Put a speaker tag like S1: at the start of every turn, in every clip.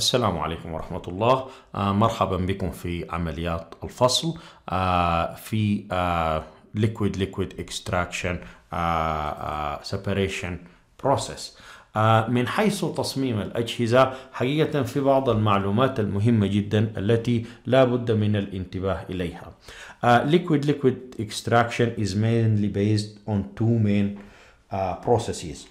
S1: السلام عليكم ورحمة الله آه، مرحبا بكم في عمليات الفصل آه، في آه، liquid liquid extraction separation process من حيث تصميم الأجهزة حقيقة في بعض المعلومات المهمة جدا التي لا بد من الانتباه إليها liquid liquid extraction is mainly based on two main processes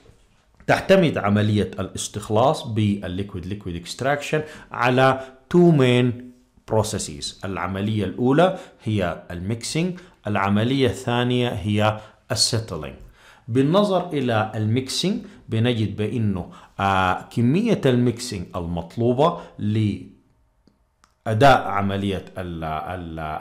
S1: تعتمد عملية الاستخلاص بالليكويد ليكويد اكستراكشن على تو مين بروسيسز العملية الأولى هي الميكسينج العملية الثانية هي السيتلينج بالنظر إلى الميكسينج بنجد بأنه آه، كمية الميكسينج المطلوبة اداء عمليه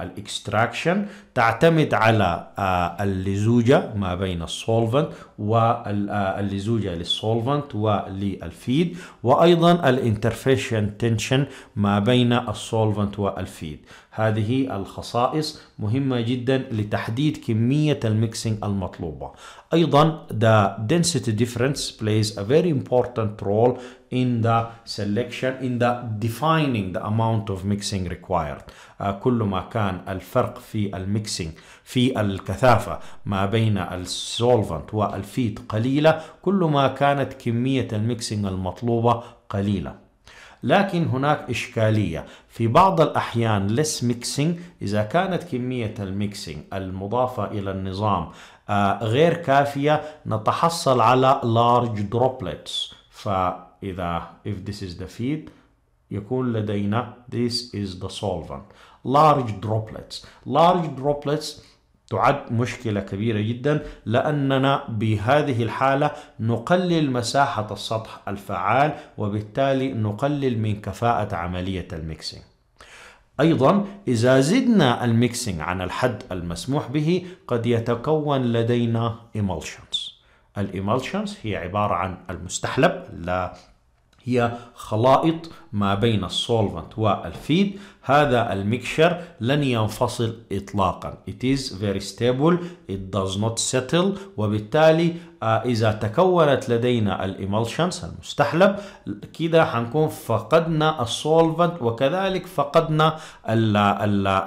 S1: الاكستراكشن تعتمد على آه، اللزوجه ما بين السولفنت واللزوجه آه، للسولفنت وللفيد وايضا الانترفيشن تنشن ما بين السولفنت والفيد هذه الخصائص مهمة جدا لتحديد كمية الميكسينج المطلوبة أيضا the density difference plays a very important role in the selection in the defining the amount of mixing required uh, كل ما كان الفرق في الميكسينج في الكثافة ما بين السولفنت والفيت قليلة كل ما كانت كمية الميكسينج المطلوبة قليلة لكن هناك إشكالية في بعض الأحيان less mixing إذا كانت كمية الميكسينج المضافة إلى النظام آه، غير كافية نتحصل على large droplets ف إذا if this is the feed يكون لدينا this is the solvent large droplets large droplets تعد مشكلة كبيرة جدا لأننا بهذه الحالة نقلل مساحة السطح الفعال وبالتالي نقلل من كفاءة عملية الميكسينج أيضا إذا زدنا الميكسينج عن الحد المسموح به قد يتكون لدينا emulsions الإيمالشنز هي عبارة عن المستحلب لا هي خلائط ما بين السولفنت والفيد هذا الميكشر لن ينفصل إطلاقا it is very stable it does not settle وبالتالي آه، إذا تكونت لدينا الإمالشنز المستحلب كده حنكون فقدنا السولفنت وكذلك فقدنا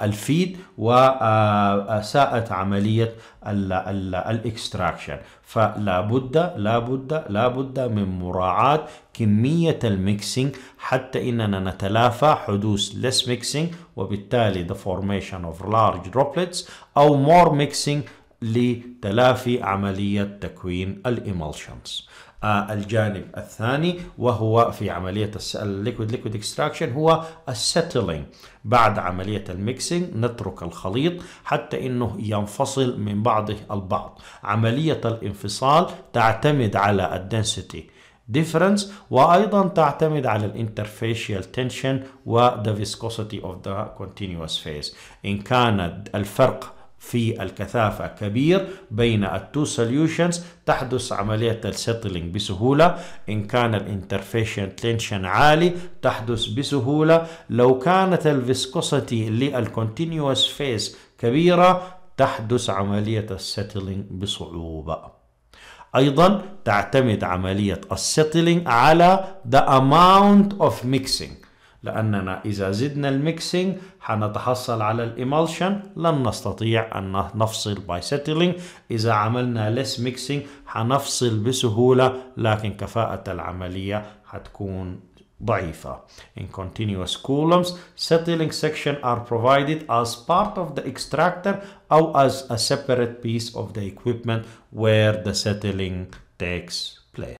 S1: الفيد وساءت آه، عملية الاكستراكشن فلا بد لا بد لا بد من مراعاة كمية الميكسينج حتى إننا نتلافى حدوث less mixing mixing وبالتالي the formation of large droplets أو more mixing لتلافي عملية تكوين الإيمولشنز آه، الجانب الثاني وهو في عملية الليكويد ليكويد اكستراكشن هو السيتلينج بعد عملية الميكسينج نترك الخليط حتى انه ينفصل من بعضه البعض عملية الانفصال تعتمد على الدنسيتي difference وأيضا تعتمد على interfacial tension the viscosity of the continuous phase إن كان الفرق في الكثافة كبير بين التو سوليوشنز تحدث عملية السيتلينج بسهولة إن كان الانترفيشن تنشن عالي تحدث بسهولة لو كانت الفيسكوسيتي للكونتينيوس phase كبيرة تحدث عملية السيتلينج بصعوبة أيضا تعتمد عملية السيتلينج على the amount of mixing لأننا إذا زدنا الميكسينج حنتحصل على الايمالشن لن نستطيع أن نفصل باي سيتلينج إذا عملنا less ميكسينج حنفصل بسهولة لكن كفاءة العملية حتكون Baifa. In continuous columns, settling sections are provided as part of the extractor or as a separate piece of the equipment where the settling takes